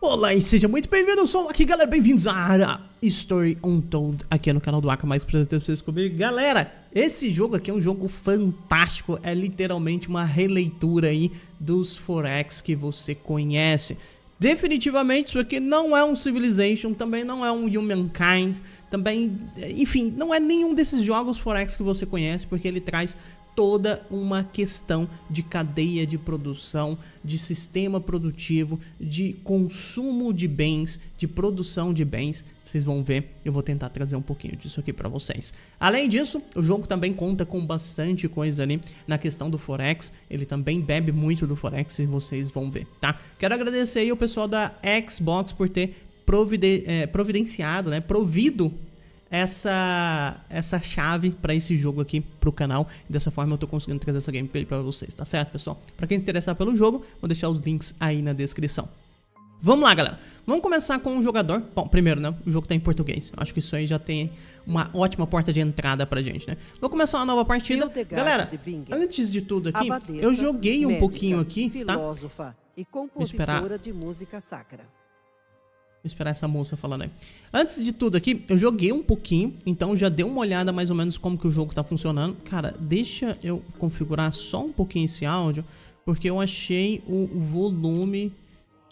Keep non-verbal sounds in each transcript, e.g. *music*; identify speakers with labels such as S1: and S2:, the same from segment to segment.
S1: Olá e seja muito bem-vindo, eu sou aqui galera, bem-vindos a Story Untold aqui é no canal do Aka, mais prazer ter vocês comigo Galera, esse jogo aqui é um jogo fantástico, é literalmente uma releitura aí dos Forex que você conhece Definitivamente isso aqui não é um Civilization, também não é um Humankind, também, enfim, não é nenhum desses jogos Forex que você conhece, porque ele traz toda uma questão de cadeia de produção, de sistema produtivo, de consumo de bens, de produção de bens. Vocês vão ver, eu vou tentar trazer um pouquinho disso aqui para vocês. Além disso, o jogo também conta com bastante coisa ali na questão do Forex. Ele também bebe muito do Forex e vocês vão ver, tá? Quero agradecer aí o pessoal da Xbox por ter eh, providenciado, né? Provido essa, essa chave para esse jogo aqui pro canal. Dessa forma eu tô conseguindo trazer essa gameplay para vocês, tá certo, pessoal? Para quem se interessar pelo jogo, vou deixar os links aí na descrição. Vamos lá, galera. Vamos começar com o jogador. Bom, primeiro, né? O jogo tá em português. Eu acho que isso aí já tem uma ótima porta de entrada pra gente, né? Vou começar uma nova partida. Galera, antes de tudo aqui, eu joguei um pouquinho aqui, tá? Vou esperar. de música sacra Vou esperar essa moça falando né? aí. Antes de tudo aqui, eu joguei um pouquinho, então já dei uma olhada mais ou menos como que o jogo tá funcionando. Cara, deixa eu configurar só um pouquinho esse áudio, porque eu achei o volume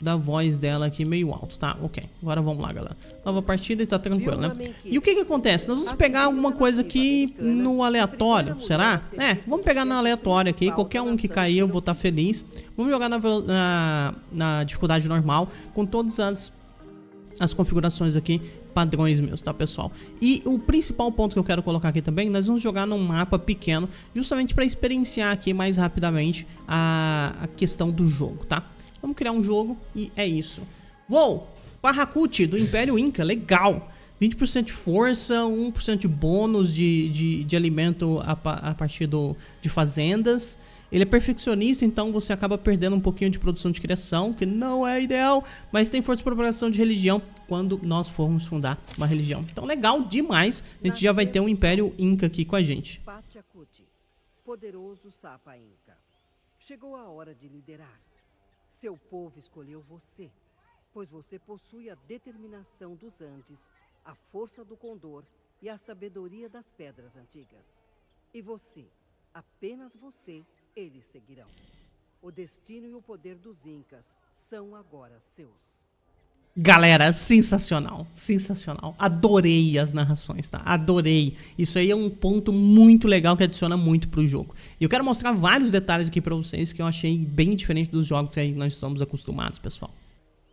S1: da voz dela aqui meio alto, tá? Ok, agora vamos lá, galera. Nova partida e tá tranquilo, né? E o que que acontece? Nós vamos pegar alguma tá coisa aqui né? no aleatório, será? É, vamos pegar no aleatório aqui, qualquer tá um que cair eu vou estar tá feliz. Vamos jogar na, na, na dificuldade normal, com todas as as configurações aqui, padrões meus, tá pessoal? E o principal ponto que eu quero colocar aqui também, nós vamos jogar num mapa pequeno, justamente para experienciar aqui mais rapidamente a, a questão do jogo, tá? Vamos criar um jogo e é isso. Uou! Parracute do Império Inca, legal! 20% de força, 1% de bônus de, de, de alimento a, a partir do, de fazendas. Ele é perfeccionista, então você acaba perdendo um pouquinho de produção de criação, que não é ideal, mas tem força de propagação de religião quando nós formos fundar uma religião. Então, legal demais. A gente já vai ter um Império Inca aqui com a gente. Pachacuti, poderoso Sapa Inca. Chegou a hora de liderar. Seu povo escolheu você, pois você possui a determinação dos Andes a força do condor e a sabedoria das pedras antigas. E você, apenas você, eles seguirão. O destino e o poder dos Incas são agora seus. Galera, sensacional, sensacional. Adorei as narrações, tá? Adorei. Isso aí é um ponto muito legal que adiciona muito pro jogo. E eu quero mostrar vários detalhes aqui pra vocês que eu achei bem diferente dos jogos que nós estamos acostumados, pessoal.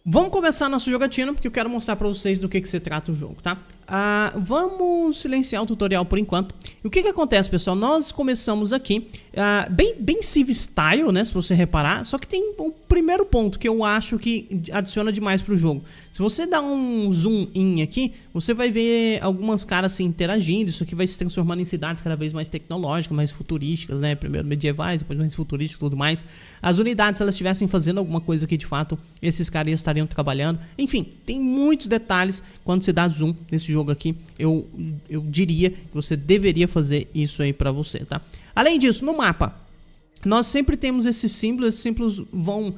S1: Vamos começar nosso jogatina, porque eu quero mostrar pra vocês do que, que se trata o jogo, tá? Ah, vamos silenciar o tutorial por enquanto. E o que que acontece, pessoal? Nós começamos aqui, ah, bem, bem Civ Style, né, se você reparar. Só que tem um primeiro ponto que eu acho que adiciona demais pro jogo. Se você dar um zoom in aqui, você vai ver algumas caras se assim, interagindo. Isso aqui vai se transformando em cidades cada vez mais tecnológicas, mais futurísticas, né? Primeiro medievais, depois mais futurísticas e tudo mais. As unidades, se elas estivessem fazendo alguma coisa aqui de fato, esses caras estar estariam trabalhando. Enfim, tem muitos detalhes quando se dá zoom nesse jogo aqui. Eu, eu diria que você deveria fazer isso aí para você, tá? Além disso, no mapa, nós sempre temos esses símbolos, esses símbolos vão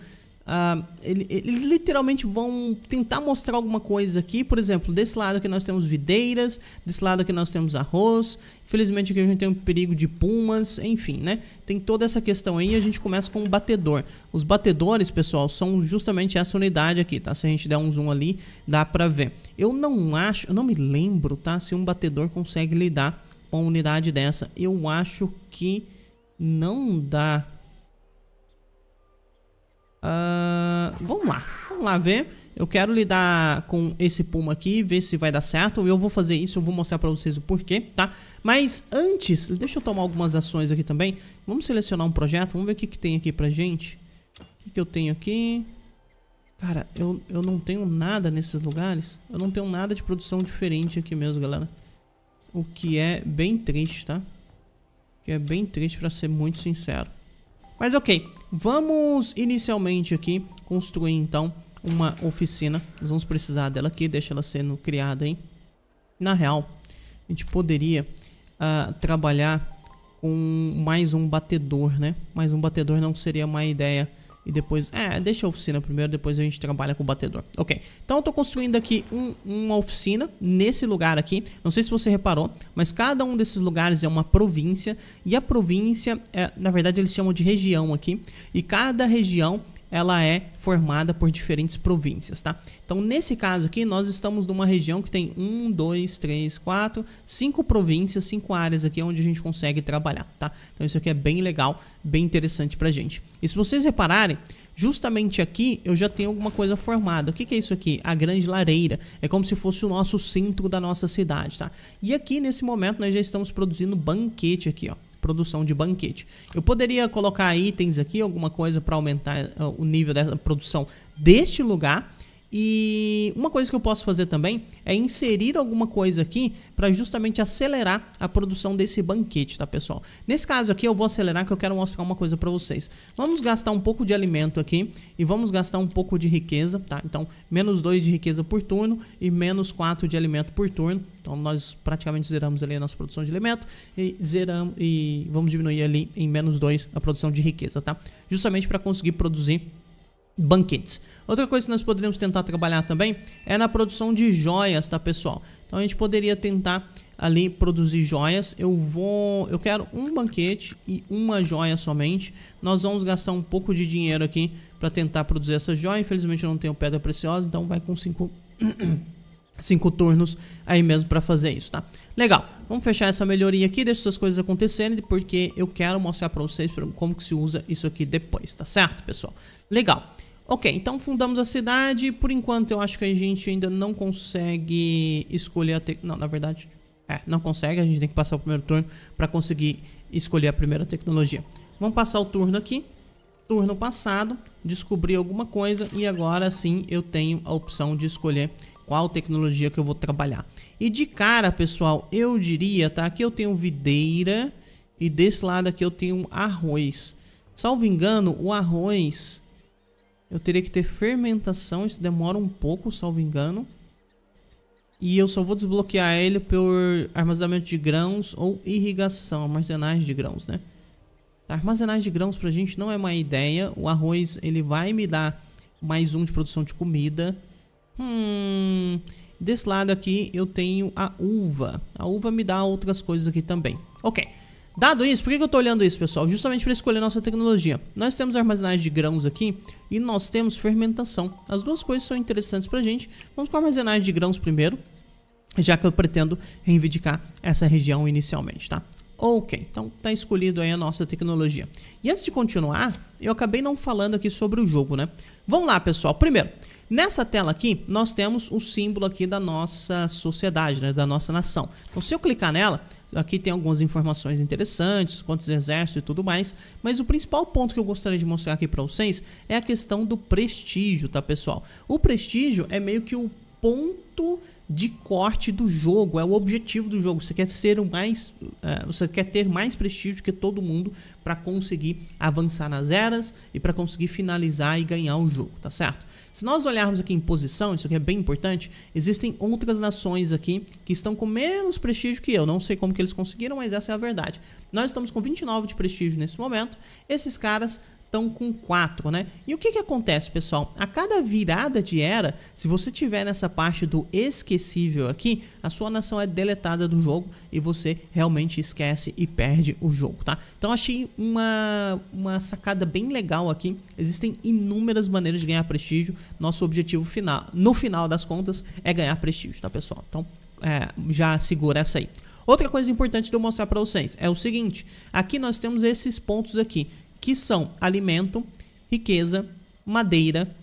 S1: Uh, eles literalmente vão tentar mostrar alguma coisa aqui. Por exemplo, desse lado aqui nós temos videiras, desse lado aqui nós temos arroz. Infelizmente aqui a gente tem um perigo de pumas, enfim, né? Tem toda essa questão aí a gente começa com o um batedor. Os batedores, pessoal, são justamente essa unidade aqui, tá? Se a gente der um zoom ali, dá pra ver. Eu não acho, eu não me lembro, tá? Se um batedor consegue lidar com uma unidade dessa. Eu acho que não dá Uh, vamos lá, vamos lá ver. Eu quero lidar com esse puma aqui, ver se vai dar certo. Eu vou fazer isso, eu vou mostrar pra vocês o porquê, tá? Mas antes, deixa eu tomar algumas ações aqui também. Vamos selecionar um projeto, vamos ver o que, que tem aqui pra gente. O que, que eu tenho aqui? Cara, eu, eu não tenho nada nesses lugares. Eu não tenho nada de produção diferente aqui mesmo, galera. O que é bem triste, tá? O que é bem triste, pra ser muito sincero. Mas ok, Vamos inicialmente aqui construir então uma oficina. Nós vamos precisar dela aqui, deixa ela sendo criada aí. Na real, a gente poderia uh, trabalhar com mais um batedor, né? Mais um batedor não seria uma ideia e depois... É, deixa a oficina primeiro, depois a gente trabalha com o batedor. Ok, então eu tô construindo aqui um, uma oficina nesse lugar aqui. Não sei se você reparou, mas cada um desses lugares é uma província. E a província, é, na verdade, eles chamam de região aqui. E cada região ela é formada por diferentes províncias, tá? Então, nesse caso aqui, nós estamos numa região que tem um, dois, três, quatro, cinco províncias, cinco áreas aqui onde a gente consegue trabalhar, tá? Então, isso aqui é bem legal, bem interessante pra gente. E se vocês repararem, justamente aqui eu já tenho alguma coisa formada. O que, que é isso aqui? A Grande Lareira. É como se fosse o nosso centro da nossa cidade, tá? E aqui, nesse momento, nós já estamos produzindo banquete aqui, ó produção de banquete. Eu poderia colocar itens aqui, alguma coisa para aumentar eh, o nível da produção deste lugar. E uma coisa que eu posso fazer também é inserir alguma coisa aqui para justamente acelerar a produção desse banquete, tá pessoal? Nesse caso aqui eu vou acelerar que eu quero mostrar uma coisa para vocês. Vamos gastar um pouco de alimento aqui e vamos gastar um pouco de riqueza, tá? Então menos 2 de riqueza por turno e menos 4 de alimento por turno. Então nós praticamente zeramos ali a nossa produção de alimento e zeramos e vamos diminuir ali em menos 2 a produção de riqueza, tá? Justamente para conseguir produzir banquetes. Outra coisa que nós poderíamos tentar trabalhar também é na produção de joias, tá pessoal? Então a gente poderia tentar ali produzir joias. Eu vou, eu quero um banquete e uma joia somente. Nós vamos gastar um pouco de dinheiro aqui para tentar produzir essa joia. Infelizmente eu não tenho pedra preciosa, então vai com cinco *coughs* cinco turnos aí mesmo para fazer isso, tá? Legal, vamos fechar essa melhoria aqui, deixa essas coisas acontecerem, porque eu quero mostrar para vocês como que se usa isso aqui depois, tá certo, pessoal? Legal, Ok, então fundamos a cidade. Por enquanto, eu acho que a gente ainda não consegue escolher a tecnologia. Não, na verdade, é, não consegue. A gente tem que passar o primeiro turno para conseguir escolher a primeira tecnologia. Vamos passar o turno aqui. Turno passado, descobri alguma coisa e agora sim eu tenho a opção de escolher qual tecnologia que eu vou trabalhar. E de cara, pessoal, eu diria, tá? Aqui eu tenho videira e desse lado aqui eu tenho arroz. Salvo engano, o arroz eu teria que ter fermentação, isso demora um pouco, salvo engano. E eu só vou desbloquear ele por armazenamento de grãos ou irrigação, armazenagem de grãos, né? Armazenagem de grãos pra gente não é uma ideia. O arroz, ele vai me dar mais um de produção de comida. Hum... Desse lado aqui eu tenho a uva. A uva me dá outras coisas aqui também. Ok. Dado isso, por que eu estou olhando isso, pessoal? Justamente para escolher nossa tecnologia. Nós temos armazenagem de grãos aqui e nós temos fermentação. As duas coisas são interessantes para a gente. Vamos com a armazenagem de grãos primeiro, já que eu pretendo reivindicar essa região inicialmente, tá? Ok, então tá escolhido aí a nossa tecnologia. E antes de continuar, eu acabei não falando aqui sobre o jogo, né? Vamos lá, pessoal. Primeiro, nessa tela aqui, nós temos o símbolo aqui da nossa sociedade, né? Da nossa nação. Então, se eu clicar nela, aqui tem algumas informações interessantes, quantos exércitos e tudo mais. Mas o principal ponto que eu gostaria de mostrar aqui para vocês é a questão do prestígio, tá, pessoal? O prestígio é meio que o ponto de corte do jogo, é o objetivo do jogo. Você quer ser o mais, uh, você quer ter mais prestígio que todo mundo para conseguir avançar nas eras e para conseguir finalizar e ganhar o jogo, tá certo? Se nós olharmos aqui em posição, isso aqui é bem importante, existem outras nações aqui que estão com menos prestígio que eu. Não sei como que eles conseguiram, mas essa é a verdade. Nós estamos com 29 de prestígio nesse momento. Esses caras estão com 4, né? E o que, que acontece, pessoal? A cada virada de era, se você tiver nessa parte do esquecível aqui, a sua nação é deletada do jogo e você realmente esquece e perde o jogo, tá? Então achei uma, uma sacada bem legal aqui. Existem inúmeras maneiras de ganhar prestígio. Nosso objetivo final, no final das contas, é ganhar prestígio, tá, pessoal? Então é, já segura essa aí. Outra coisa importante de eu mostrar para vocês é o seguinte, aqui nós temos esses pontos aqui, que são alimento, riqueza, madeira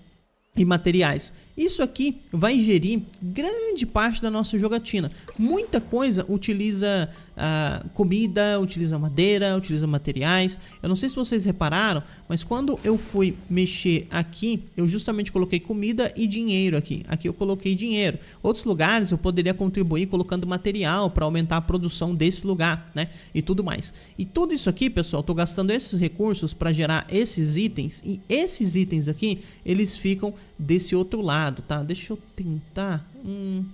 S1: e materiais. Isso aqui vai gerir grande parte da nossa jogatina. Muita coisa utiliza ah, comida, utiliza madeira, utiliza materiais. Eu não sei se vocês repararam, mas quando eu fui mexer aqui, eu justamente coloquei comida e dinheiro aqui. Aqui eu coloquei dinheiro. Outros lugares eu poderia contribuir colocando material para aumentar a produção desse lugar, né? E tudo mais. E tudo isso aqui, pessoal, estou gastando esses recursos para gerar esses itens e esses itens aqui, eles ficam desse outro lado, tá? Deixa eu tentar. Hum,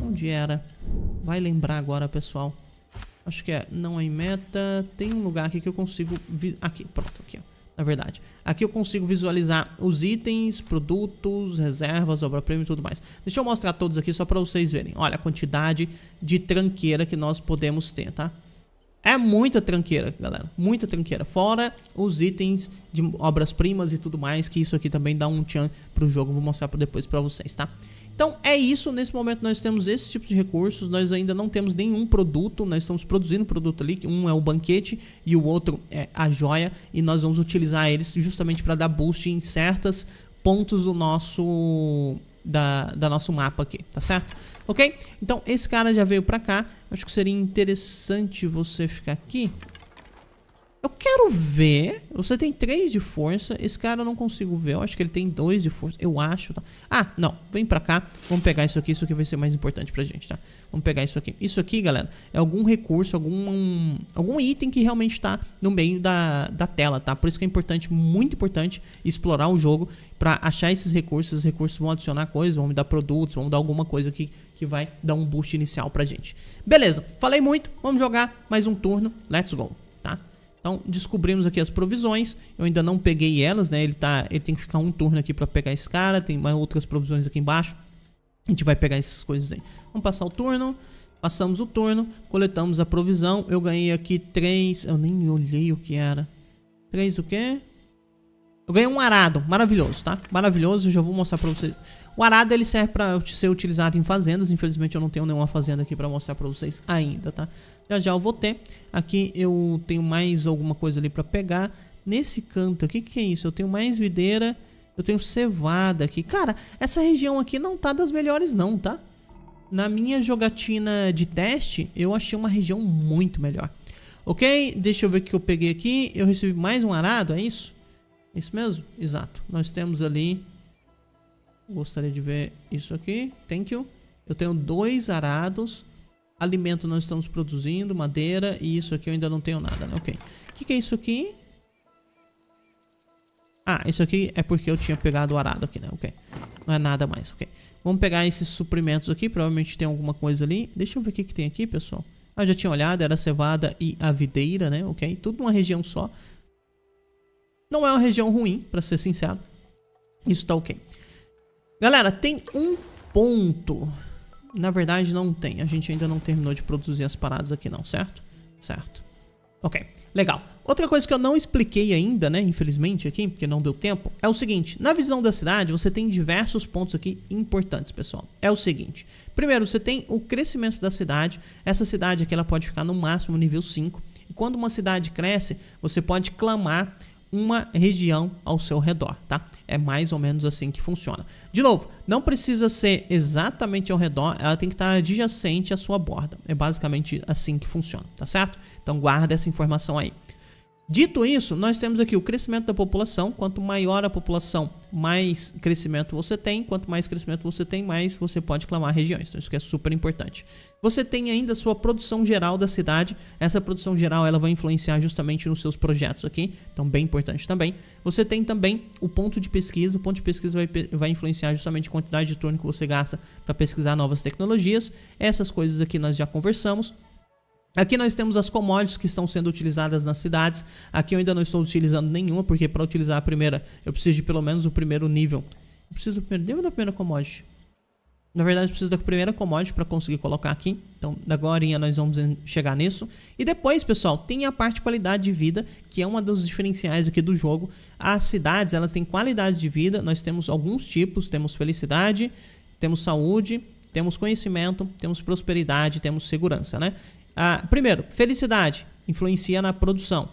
S1: onde era? Vai lembrar agora, pessoal. Acho que é, não é em meta. Tem um lugar aqui que eu consigo... Aqui, pronto, aqui, ó. Na verdade, aqui eu consigo visualizar os itens, produtos, reservas, obra-prima e tudo mais. Deixa eu mostrar todos aqui só para vocês verem. Olha a quantidade de tranqueira que nós podemos ter, tá? É muita tranqueira, galera. Muita tranqueira. Fora os itens de obras-primas e tudo mais, que isso aqui também dá um tchan pro jogo. Vou mostrar depois pra vocês, tá? Então é isso, nesse momento nós temos esses tipos de recursos, nós ainda não temos nenhum produto, nós estamos produzindo produto ali, um é o banquete e o outro é a joia, e nós vamos utilizar eles justamente para dar boost em certos pontos do nosso da, da nosso mapa aqui, tá certo? Ok? Então, esse cara já veio pra cá. Acho que seria interessante você ficar aqui. Eu quero ver. Você tem 3 de força. Esse cara eu não consigo ver. Eu acho que ele tem 2 de força. Eu acho, tá? Ah, não. Vem pra cá. Vamos pegar isso aqui. Isso aqui vai ser mais importante pra gente, tá? Vamos pegar isso aqui. Isso aqui, galera, é algum recurso, algum, algum item que realmente tá no meio da, da tela, tá? Por isso que é importante, muito importante, explorar o jogo pra achar esses recursos. Esses recursos vão adicionar coisas, vão me dar produtos, vão dar alguma coisa aqui que vai dar um boost inicial pra gente. Beleza. Falei muito. Vamos jogar mais um turno. Let's go. Então, descobrimos aqui as provisões. Eu ainda não peguei elas, né? Ele, tá, ele tem que ficar um turno aqui para pegar esse cara. Tem mais outras provisões aqui embaixo. A gente vai pegar essas coisas aí. Vamos passar o turno. Passamos o turno. Coletamos a provisão. Eu ganhei aqui três... Eu nem olhei o que era. Três o quê? Eu ganhei um arado, maravilhoso, tá? Maravilhoso, já vou mostrar pra vocês. O arado, ele serve pra ser utilizado em fazendas. Infelizmente, eu não tenho nenhuma fazenda aqui pra mostrar pra vocês ainda, tá? Já já eu vou ter. Aqui eu tenho mais alguma coisa ali pra pegar. Nesse canto, o que que é isso? Eu tenho mais videira, eu tenho cevada aqui. Cara, essa região aqui não tá das melhores não, tá? Na minha jogatina de teste, eu achei uma região muito melhor. Ok? Deixa eu ver o que eu peguei aqui. Eu recebi mais um arado, é isso? Isso mesmo? Exato. Nós temos ali... Gostaria de ver isso aqui. Thank you. Eu tenho dois arados. Alimento nós estamos produzindo, madeira. E isso aqui eu ainda não tenho nada, né? Ok. O que, que é isso aqui? Ah, isso aqui é porque eu tinha pegado o arado aqui, né? Ok. Não é nada mais, ok. Vamos pegar esses suprimentos aqui. Provavelmente tem alguma coisa ali. Deixa eu ver o que, que tem aqui, pessoal. Ah, eu já tinha olhado. Era cevada e a videira, né? Ok. Tudo numa região só. Não é uma região ruim, para ser sincero. Isso tá ok. Galera, tem um ponto. Na verdade, não tem. A gente ainda não terminou de produzir as paradas aqui não, certo? Certo. Ok, legal. Outra coisa que eu não expliquei ainda, né, infelizmente aqui, porque não deu tempo, é o seguinte. Na visão da cidade, você tem diversos pontos aqui importantes, pessoal. É o seguinte. Primeiro, você tem o crescimento da cidade. Essa cidade aqui, ela pode ficar no máximo nível 5. E quando uma cidade cresce, você pode clamar uma região ao seu redor, tá? É mais ou menos assim que funciona. De novo, não precisa ser exatamente ao redor, ela tem que estar adjacente à sua borda. É basicamente assim que funciona, tá certo? Então guarda essa informação aí. Dito isso, nós temos aqui o crescimento da população. Quanto maior a população, mais crescimento você tem. Quanto mais crescimento você tem, mais você pode clamar regiões. Então, isso que é super importante. Você tem ainda a sua produção geral da cidade. Essa produção geral ela vai influenciar justamente nos seus projetos aqui. Então, bem importante também. Você tem também o ponto de pesquisa. O ponto de pesquisa vai, vai influenciar justamente a quantidade de turno que você gasta para pesquisar novas tecnologias. Essas coisas aqui nós já conversamos. Aqui nós temos as commodities que estão sendo utilizadas nas cidades. Aqui eu ainda não estou utilizando nenhuma, porque para utilizar a primeira, eu preciso de pelo menos o primeiro nível. Eu preciso do primeiro nível da primeira commodity. Na verdade, eu preciso da primeira commodity para conseguir colocar aqui. Então, agora nós vamos chegar nisso. E depois, pessoal, tem a parte qualidade de vida, que é uma dos diferenciais aqui do jogo. As cidades, elas têm qualidade de vida. Nós temos alguns tipos. Temos felicidade, temos saúde, temos conhecimento, temos prosperidade, temos segurança, né? Ah, primeiro, felicidade influencia na produção.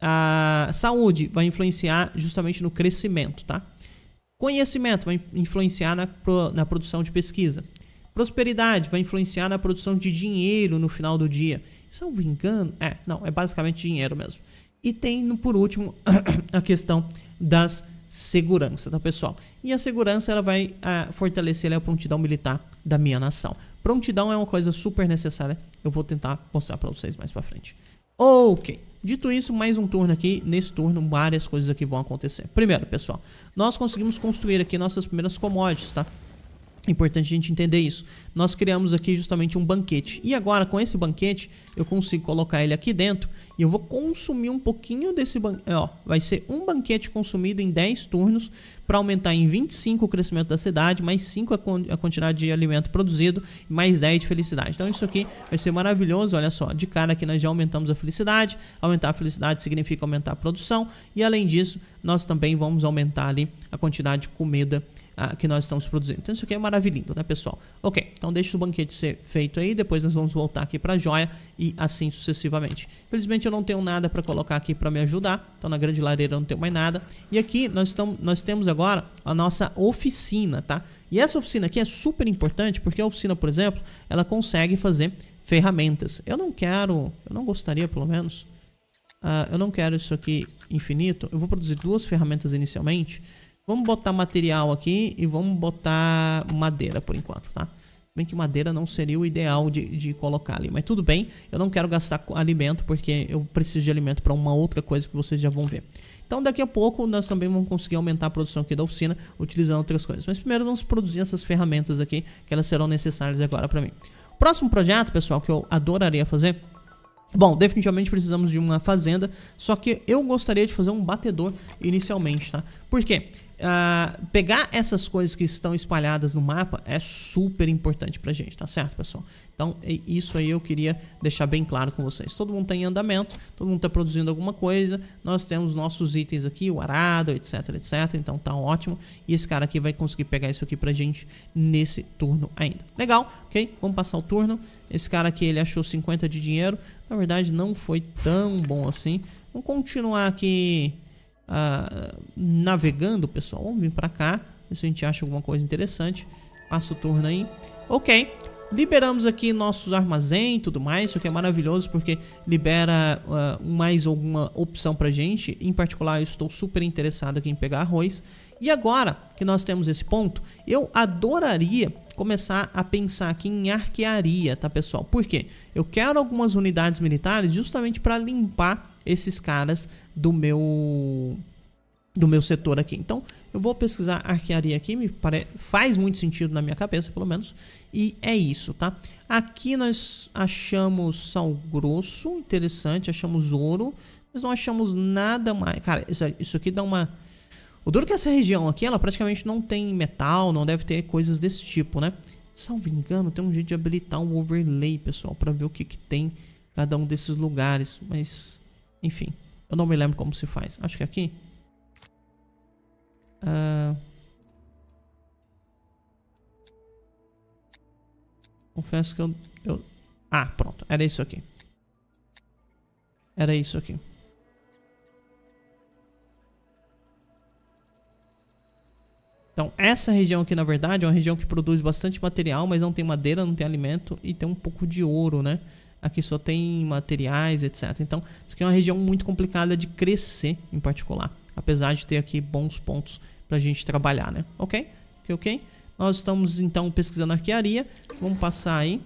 S1: A ah, saúde vai influenciar justamente no crescimento, tá? Conhecimento vai influenciar na, na produção de pesquisa. Prosperidade vai influenciar na produção de dinheiro no final do dia. São vingando? É, não, é basicamente dinheiro mesmo. E tem, por último, *coughs* a questão das segurança, tá pessoal? E a segurança ela vai ah, fortalecer a prontidão militar da minha nação. Prontidão é uma coisa super necessária. Eu vou tentar mostrar pra vocês mais pra frente. Ok. Dito isso, mais um turno aqui. Nesse turno, várias coisas aqui vão acontecer. Primeiro, pessoal, nós conseguimos construir aqui nossas primeiras commodities, tá? Importante a gente entender isso. Nós criamos aqui justamente um banquete. E agora, com esse banquete, eu consigo colocar ele aqui dentro. E eu vou consumir um pouquinho desse banquete. É, ó, vai ser um banquete consumido em 10 turnos para aumentar em 25 o crescimento da cidade, mais 5 a, con a quantidade de alimento produzido e mais 10 de felicidade. Então isso aqui vai ser maravilhoso, olha só. De cara aqui nós já aumentamos a felicidade. Aumentar a felicidade significa aumentar a produção. E além disso, nós também vamos aumentar ali a quantidade de comida produzida ah, que nós estamos produzindo. Então isso aqui é maravilhoso, né, pessoal? Ok, então deixa o banquete ser feito aí, depois nós vamos voltar aqui para a joia e assim sucessivamente. Infelizmente eu não tenho nada para colocar aqui para me ajudar, então na grande lareira eu não tenho mais nada. E aqui nós, estamos, nós temos agora a nossa oficina, tá? E essa oficina aqui é super importante porque a oficina, por exemplo, ela consegue fazer ferramentas. Eu não quero, eu não gostaria pelo menos, uh, eu não quero isso aqui infinito. Eu vou produzir duas ferramentas inicialmente, Vamos botar material aqui e vamos botar madeira por enquanto, tá? bem que madeira não seria o ideal de, de colocar ali. Mas tudo bem, eu não quero gastar alimento, porque eu preciso de alimento para uma outra coisa que vocês já vão ver. Então daqui a pouco nós também vamos conseguir aumentar a produção aqui da oficina, utilizando outras coisas. Mas primeiro vamos produzir essas ferramentas aqui, que elas serão necessárias agora para mim. Próximo projeto, pessoal, que eu adoraria fazer... Bom, definitivamente precisamos de uma fazenda, só que eu gostaria de fazer um batedor inicialmente, tá? Por quê? Uh, pegar essas coisas que estão espalhadas no mapa é super importante pra gente, tá certo, pessoal? Então, isso aí eu queria deixar bem claro com vocês. Todo mundo tem tá andamento, todo mundo está produzindo alguma coisa, nós temos nossos itens aqui, o arado, etc, etc, então tá ótimo. E esse cara aqui vai conseguir pegar isso aqui pra gente nesse turno ainda. Legal, ok? Vamos passar o turno. Esse cara aqui, ele achou 50 de dinheiro, na verdade não foi tão bom assim. Vamos continuar aqui ah, navegando, pessoal. Vamos vir para cá, ver se a gente acha alguma coisa interessante. Passa o turno aí. Ok, Liberamos aqui nossos armazém e tudo mais, o que é maravilhoso porque libera uh, mais alguma opção pra gente. Em particular, eu estou super interessado aqui em pegar arroz. E agora que nós temos esse ponto, eu adoraria começar a pensar aqui em arquearia, tá pessoal? Por quê? Eu quero algumas unidades militares justamente para limpar esses caras do meu do meu setor aqui. Então, eu vou pesquisar arquearia aqui, me pare... faz muito sentido na minha cabeça, pelo menos. E é isso, tá? Aqui nós achamos sal grosso, interessante, achamos ouro, mas não achamos nada mais. Cara, isso aqui dá uma... O duro é que essa região aqui, ela praticamente não tem metal, não deve ter coisas desse tipo, né? Salvo engano, tem um jeito de habilitar um overlay, pessoal, pra ver o que, que tem cada um desses lugares. Mas, enfim, eu não me lembro como se faz. Acho que é aqui... Uh... Confesso que eu, eu... Ah, pronto. Era isso aqui. Era isso aqui. Então, essa região aqui, na verdade, é uma região que produz bastante material, mas não tem madeira, não tem alimento e tem um pouco de ouro, né? Aqui só tem materiais, etc. Então, isso aqui é uma região muito complicada de crescer, em particular. Apesar de ter aqui bons pontos pra gente trabalhar, né? Ok? Ok, ok? Nós estamos, então, pesquisando arquearia. Vamos passar aí.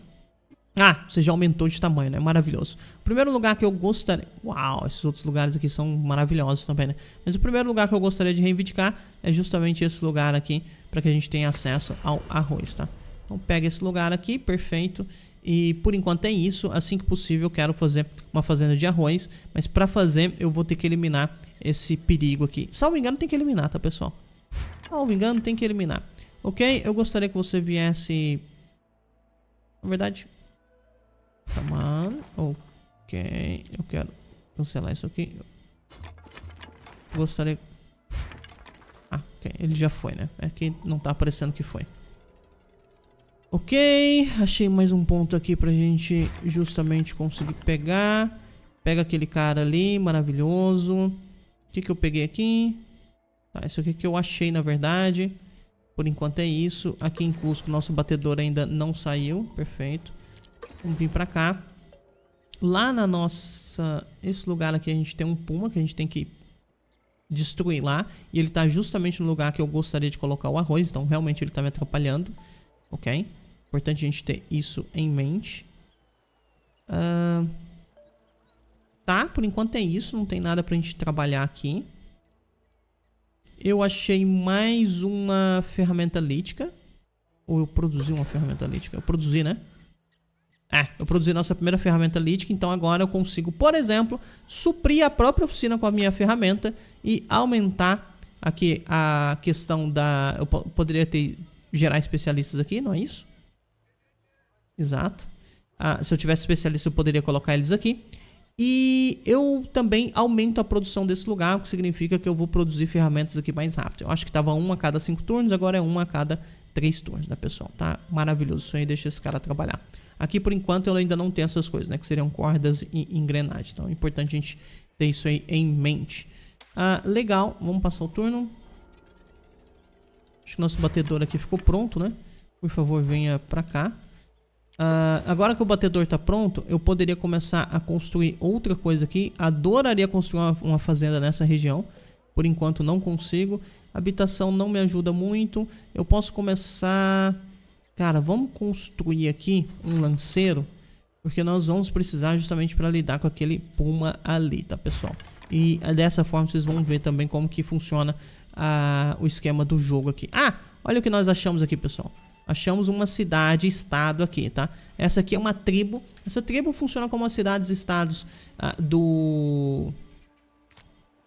S1: Ah, você já aumentou de tamanho, né? Maravilhoso. O primeiro lugar que eu gostaria... Uau, esses outros lugares aqui são maravilhosos também, né? Mas o primeiro lugar que eu gostaria de reivindicar é justamente esse lugar aqui, para que a gente tenha acesso ao arroz, tá? Então pega esse lugar aqui, perfeito. E por enquanto é isso. Assim que possível eu quero fazer uma fazenda de arroz. Mas para fazer eu vou ter que eliminar esse perigo aqui. Salvo engano tem que eliminar, tá pessoal? me engano, tem que eliminar. Ok? Eu gostaria que você viesse... Na verdade... Come on. Ok. Eu quero cancelar isso aqui. Gostaria... Ah, ok. Ele já foi, né? Aqui é não tá aparecendo que foi. Ok. Achei mais um ponto aqui pra gente justamente conseguir pegar. Pega aquele cara ali, maravilhoso. O que que eu peguei aqui? Tá, isso aqui que eu achei na verdade. Por enquanto é isso. Aqui em Cusco, nosso batedor ainda não saiu. Perfeito. Vamos vir pra cá. Lá na nossa... Esse lugar aqui a gente tem um puma que a gente tem que destruir lá. E ele tá justamente no lugar que eu gostaria de colocar o arroz. Então realmente ele tá me atrapalhando. Ok? Importante a gente ter isso em mente. Uh... Tá, por enquanto é isso. Não tem nada pra gente trabalhar aqui. Eu achei mais uma ferramenta lítica. Ou eu produzi uma ferramenta lítica? Eu produzi, né? É, eu produzi nossa primeira ferramenta lítica, então agora eu consigo, por exemplo, suprir a própria oficina com a minha ferramenta e aumentar aqui a questão da... Eu poderia ter gerar especialistas aqui, não é isso? Exato. Ah, se eu tivesse especialista, eu poderia colocar eles aqui. E eu também aumento a produção desse lugar, o que significa que eu vou produzir ferramentas aqui mais rápido. Eu acho que estava uma a cada cinco turnos, agora é uma a cada três turnos, né, pessoal? Tá maravilhoso isso aí, deixa esse cara trabalhar. Aqui, por enquanto, eu ainda não tenho essas coisas, né? Que seriam cordas e engrenagem. Então, é importante a gente ter isso aí em mente. Ah, legal, vamos passar o turno. Acho que nosso batedor aqui ficou pronto, né? Por favor, venha pra cá. Uh, agora que o batedor está pronto, eu poderia começar a construir outra coisa aqui. Adoraria construir uma, uma, fazenda nessa região. Por enquanto não consigo. Habitação não me ajuda muito. Eu posso começar... Cara, vamos construir aqui um lanceiro. Porque nós vamos precisar justamente para lidar com aquele puma ali, tá pessoal? E é dessa forma vocês vão ver também como que funciona uh, o esquema do jogo aqui. Ah, olha o que nós achamos aqui, pessoal achamos uma cidade-estado aqui, tá? Essa aqui é uma tribo. Essa tribo funciona como as cidades-estados ah, do...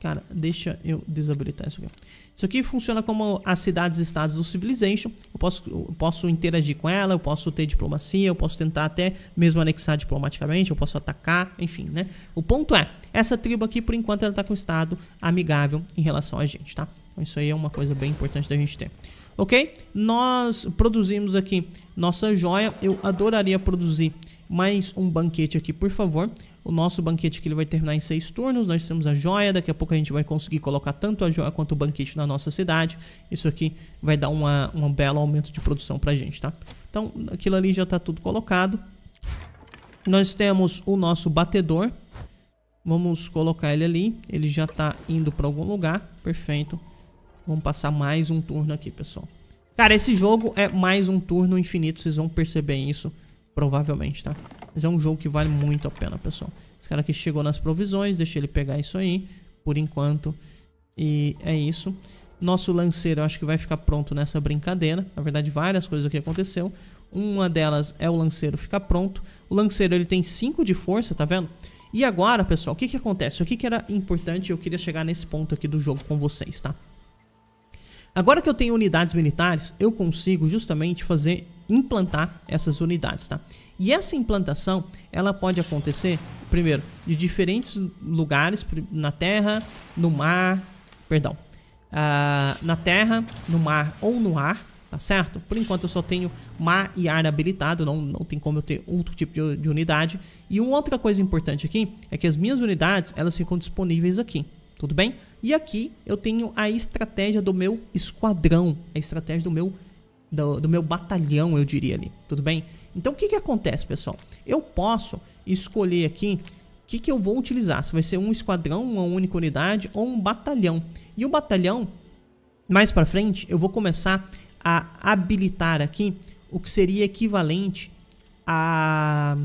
S1: Cara, deixa eu desabilitar isso aqui. Isso aqui funciona como as cidades-estados do Civilization. Eu posso, eu posso interagir com ela, eu posso ter diplomacia, eu posso tentar até mesmo anexar diplomaticamente, eu posso atacar, enfim, né? O ponto é, essa tribo aqui, por enquanto, ela tá com estado amigável em relação a gente, tá? Então isso aí é uma coisa bem importante da gente ter ok? Nós produzimos aqui nossa joia, eu adoraria produzir mais um banquete aqui, por favor. O nosso banquete aqui ele vai terminar em seis turnos, nós temos a joia, daqui a pouco a gente vai conseguir colocar tanto a joia quanto o banquete na nossa cidade. Isso aqui vai dar uma, um belo aumento de produção pra gente, tá? Então, aquilo ali já tá tudo colocado. Nós temos o nosso batedor. Vamos colocar ele ali, ele já tá indo pra algum lugar, perfeito. Perfeito. Vamos passar mais um turno aqui, pessoal. Cara, esse jogo é mais um turno infinito, vocês vão perceber isso provavelmente, tá? Mas é um jogo que vale muito a pena, pessoal. Esse cara aqui chegou nas provisões, deixei ele pegar isso aí, por enquanto. E é isso. Nosso lanceiro eu acho que vai ficar pronto nessa brincadeira. Na verdade, várias coisas aqui aconteceu. Uma delas é o lanceiro ficar pronto. O lanceiro ele tem 5 de força, tá vendo? E agora, pessoal, o que que acontece? O que que era importante, eu queria chegar nesse ponto aqui do jogo com vocês, tá? Agora que eu tenho unidades militares, eu consigo justamente fazer implantar essas unidades, tá? E essa implantação, ela pode acontecer, primeiro, de diferentes lugares, na terra, no mar, perdão, uh, na terra, no mar ou no ar, tá certo? Por enquanto eu só tenho mar e ar habilitado, não, não tem como eu ter outro tipo de, de unidade. E uma outra coisa importante aqui é que as minhas unidades, elas ficam disponíveis aqui, tudo bem? E aqui eu tenho a estratégia do meu esquadrão, a estratégia do meu do, do, meu batalhão, eu diria ali, tudo bem? Então o que que acontece, pessoal? Eu posso escolher aqui o que que eu vou utilizar, se vai ser um esquadrão, uma única unidade ou um batalhão. E o batalhão, mais para frente, eu vou começar a habilitar aqui o que seria equivalente a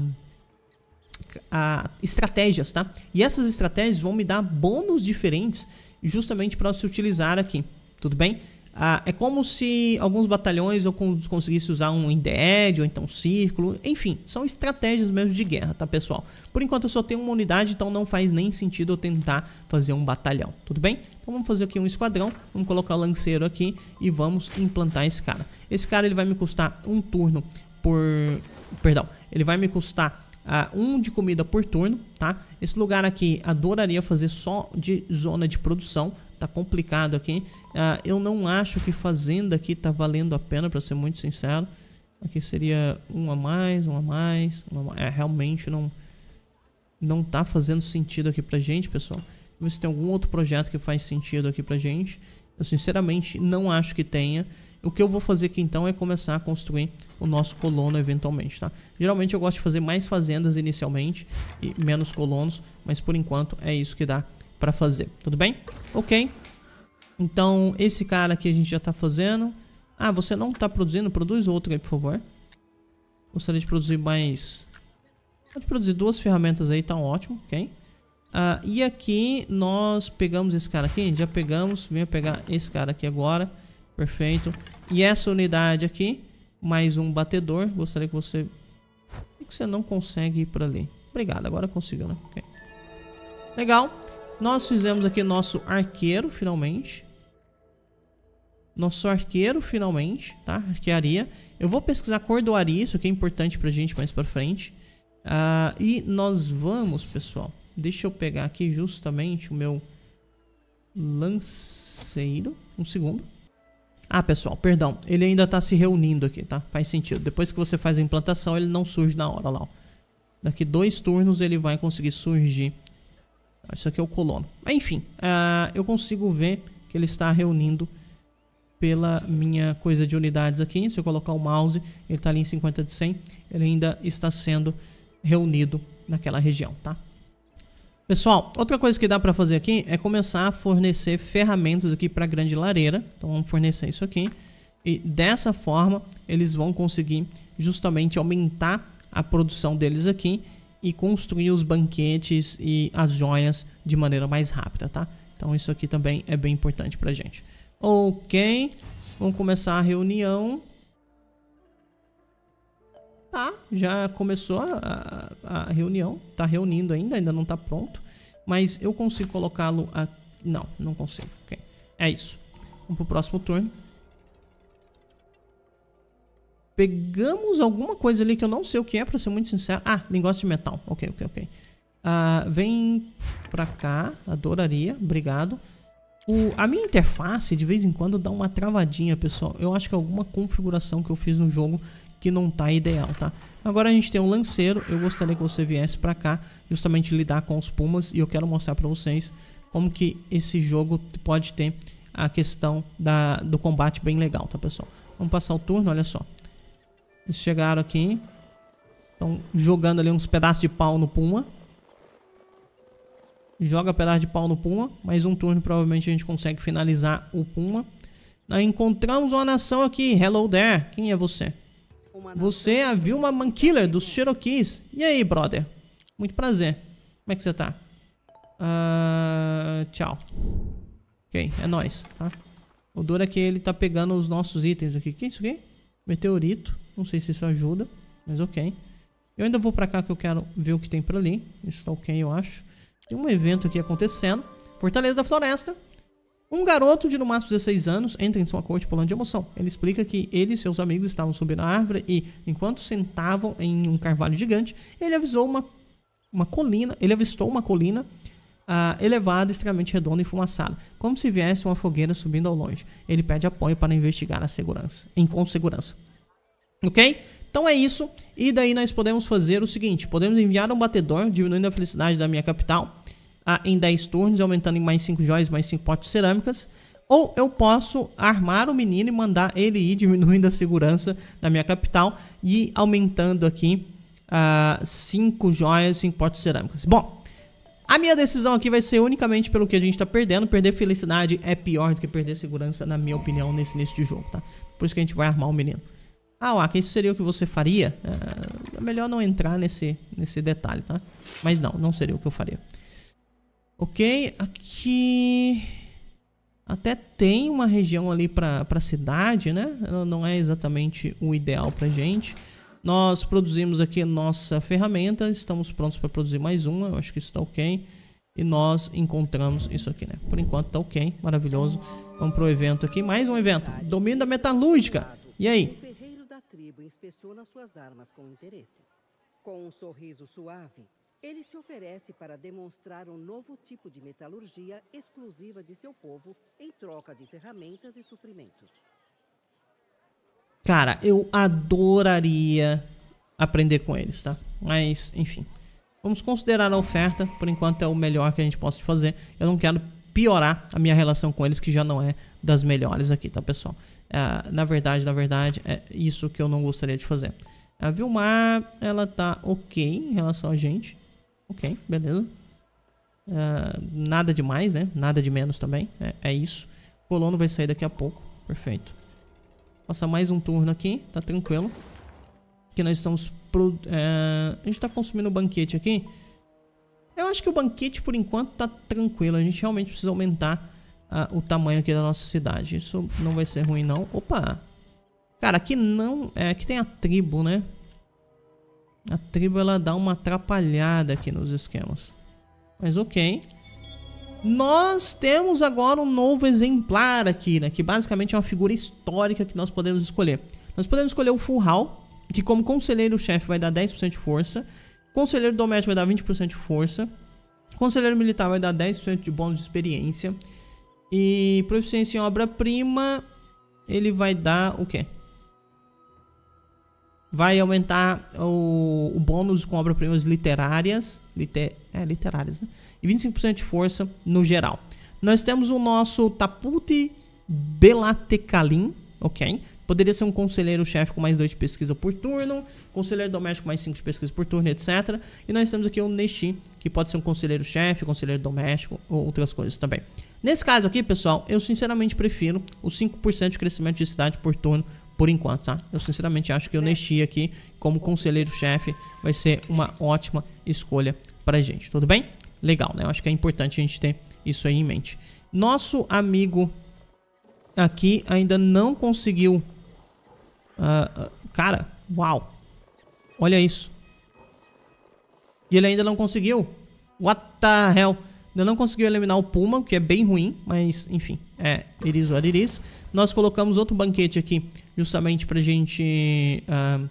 S1: a estratégias, tá? E essas estratégias vão me dar bônus diferentes justamente para se utilizar aqui, tudo bem? Ah, é como se alguns batalhões eu conseguisse usar um Indeed ou então um círculo, enfim, são estratégias mesmo de guerra, tá pessoal? Por enquanto eu só tenho uma unidade, então não faz nem sentido eu tentar fazer um batalhão, tudo bem? Então vamos fazer aqui um esquadrão, vamos colocar o lanceiro aqui e vamos implantar esse cara. Esse cara ele vai me custar um turno por... perdão, ele vai me custar um de comida por turno, tá? Esse lugar aqui adoraria fazer só de zona de produção, tá complicado aqui. Uh, eu não acho que fazenda aqui tá valendo a pena, para ser muito sincero. Aqui seria um a mais, um a mais, um a mais. É, realmente não, não tá fazendo sentido aqui pra gente, pessoal. Vamos ver se tem algum outro projeto que faz sentido aqui pra gente. Eu sinceramente não acho que tenha. O que eu vou fazer aqui então é começar a construir o nosso colono eventualmente, tá? Geralmente eu gosto de fazer mais fazendas inicialmente e menos colonos, mas por enquanto é isso que dá pra fazer, tudo bem? Ok, então esse cara aqui a gente já tá fazendo. Ah, você não tá produzindo? Produz outro aí, por favor. Gostaria de produzir mais... Pode produzir duas ferramentas aí, tá ótimo, ok? Ah, e aqui nós pegamos esse cara aqui, já pegamos, venho pegar esse cara aqui agora, perfeito. E essa unidade aqui, mais um batedor, gostaria que você... Por que você não consegue ir para ali? Obrigado, agora consigo, né? Okay. Legal, nós fizemos aqui nosso arqueiro, finalmente. Nosso arqueiro, finalmente, tá? Arquearia. Eu vou pesquisar cordoaria, isso aqui é importante pra gente mais pra frente. Ah, e nós vamos, pessoal... Deixa eu pegar aqui justamente o meu lanceiro. Um segundo. Ah, pessoal, perdão. Ele ainda está se reunindo aqui, tá? Faz sentido. Depois que você faz a implantação, ele não surge na hora lá, ó. Daqui dois turnos ele vai conseguir surgir. Ah, isso aqui é o colono. Enfim, uh, eu consigo ver que ele está reunindo pela minha coisa de unidades aqui. Se eu colocar o mouse, ele está ali em 50 de 100. Ele ainda está sendo reunido naquela região, tá? Pessoal, outra coisa que dá para fazer aqui é começar a fornecer ferramentas aqui para a grande lareira. Então vamos fornecer isso aqui. E dessa forma eles vão conseguir justamente aumentar a produção deles aqui e construir os banquetes e as joias de maneira mais rápida, tá? Então isso aqui também é bem importante para gente. Ok, vamos começar a reunião tá, já começou a, a, a reunião, tá reunindo ainda, ainda não tá pronto, mas eu consigo colocá-lo aqui. Não, não consigo, ok. É isso. Vamos pro próximo turno. Pegamos alguma coisa ali que eu não sei o que é, pra ser muito sincero. Ah, negócio de metal. Ok, ok, ok. Uh, vem pra cá, adoraria, obrigado. O, a minha interface de vez em quando dá uma travadinha, pessoal. Eu acho que é alguma configuração que eu fiz no jogo que não tá ideal, tá? Agora a gente tem um lanceiro, eu gostaria que você viesse para cá justamente lidar com os Pumas e eu quero mostrar para vocês como que esse jogo pode ter a questão da, do combate bem legal, tá pessoal? Vamos passar o turno, olha só. Eles chegaram aqui, estão jogando ali uns pedaços de pau no Puma. Joga pedaço de pau no Puma, mais um turno provavelmente a gente consegue finalizar o Puma. Nós encontramos uma nação aqui, hello there, quem é você? Você a Vilma Mankiller, dos Cherokees. E aí, brother? Muito prazer. Como é que você tá? Uh, tchau. Ok, é nóis, tá? O Dora é que ele tá pegando os nossos itens aqui. que é isso aqui? Meteorito. Não sei se isso ajuda, mas ok. Eu ainda vou pra cá que eu quero ver o que tem por ali. Isso tá ok, eu acho. Tem um evento aqui acontecendo. Fortaleza da Floresta. Um garoto de no máximo 16 anos entra em sua corte pulando de emoção. Ele explica que ele e seus amigos estavam subindo a árvore e, enquanto sentavam em um carvalho gigante, ele avisou uma, uma colina, ele avistou uma colina uh, elevada, extremamente redonda e fumaçada, como se viesse uma fogueira subindo ao longe. Ele pede apoio para investigar a segurança, enquanto segurança. Ok? Então é isso. E daí nós podemos fazer o seguinte: podemos enviar um batedor, diminuindo a felicidade da minha capital ah, em 10 turnos, aumentando em mais 5 joias, mais 5 potes cerâmicas. Ou eu posso armar o menino e mandar ele ir *laughs* diminuindo a segurança da minha capital e aumentando aqui 5 ah, joias, 5 potes cerâmicas. Bom, a minha decisão aqui vai ser unicamente pelo que a gente tá perdendo. Perder felicidade é pior do que perder segurança, na minha opinião, nesse início de jogo, tá? Por isso que a gente vai armar o menino. Ah, Waka, isso seria o que você faria? Ah, é melhor não entrar nesse, nesse detalhe, tá? Mas não, não seria o que eu faria. Ok, aqui até tem uma região ali para a cidade, né? Ela não é exatamente o ideal para gente. Nós produzimos aqui nossa ferramenta, estamos prontos para produzir mais uma, eu acho que isso está ok. E nós encontramos isso aqui, né? Por enquanto está ok, maravilhoso. Vamos para o evento aqui, mais um evento. Domínio da metalúrgica. E aí? O ferreiro da tribo inspeciona suas armas com interesse. Com um sorriso suave, ele se oferece para demonstrar um novo tipo de metalurgia exclusiva de seu povo em troca de ferramentas e suprimentos. Cara, eu adoraria aprender com eles, tá? Mas, enfim. Vamos considerar a oferta, por enquanto é o melhor que a gente possa fazer. Eu não quero piorar a minha relação com eles, que já não é das melhores aqui, tá, pessoal? Uh, na verdade, na verdade, é isso que eu não gostaria de fazer. A Vilmar, ela tá ok em relação a gente. Ok, beleza. Uh, nada de mais, né? Nada de menos também. É, é isso. O colono vai sair daqui a pouco. Perfeito. Passar mais um turno aqui. Tá tranquilo. Que nós estamos... Pro, uh, a gente tá consumindo o banquete aqui. Eu acho que o banquete, por enquanto, tá tranquilo. A gente realmente precisa aumentar uh, o tamanho aqui da nossa cidade. Isso não vai ser ruim, não. Opa! Cara, aqui não... É, aqui tem a tribo, né? A tribo ela dá uma atrapalhada aqui nos esquemas. Mas ok. Nós temos agora um novo exemplar aqui, né? Que basicamente é uma figura histórica que nós podemos escolher. Nós podemos escolher o full hall, que como conselheiro-chefe vai dar 10% de força. Conselheiro doméstico vai dar 20% de força. Conselheiro militar vai dar 10% de bônus de experiência. E proficiência em obra-prima, ele vai dar o quê? vai aumentar o, o bônus com obras-primas literárias, liter, é, literárias, né? E 25% de força no geral. Nós temos o nosso Taputi Belatecalin, ok? Poderia ser um conselheiro-chefe com mais 2 de pesquisa por turno, conselheiro doméstico mais 5 de pesquisa por turno, etc. E nós temos aqui o um Neshi, que pode ser um conselheiro-chefe, conselheiro doméstico, ou outras coisas também. Nesse caso aqui, pessoal, eu sinceramente prefiro os 5% de crescimento de cidade por turno por enquanto, tá? Eu sinceramente acho que o é. Nesti aqui, como conselheiro-chefe, vai ser uma ótima escolha pra gente, tudo bem? Legal, né? Eu acho que é importante a gente ter isso aí em mente. Nosso amigo aqui ainda não conseguiu... Uh, cara, uau! Olha isso. E ele ainda não conseguiu. What the hell? Ainda não conseguiu eliminar o Puma, que é bem ruim, mas enfim, é Iris or Iris. Nós colocamos outro banquete aqui, justamente pra gente uh,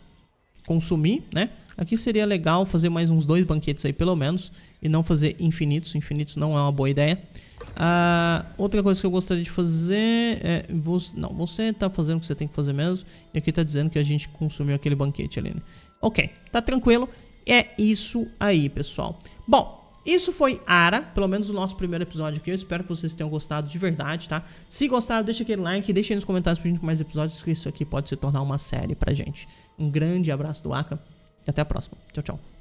S1: consumir, né? Aqui seria legal fazer mais uns dois banquetes aí, pelo menos, e não fazer infinitos. Infinitos não é uma boa ideia. Uh, outra coisa que eu gostaria de fazer é... Você, não, você tá fazendo o que você tem que fazer mesmo, e aqui tá dizendo que a gente consumiu aquele banquete ali, né? Ok, tá tranquilo. É isso aí, pessoal. Bom, isso foi Ara, pelo menos o nosso primeiro episódio aqui. Eu espero que vocês tenham gostado de verdade, tá? Se gostaram, deixa aquele like, deixa aí nos comentários pedindo mais episódios, que isso aqui pode se tornar uma série pra gente. Um grande abraço do Aka e até a próxima. Tchau, tchau.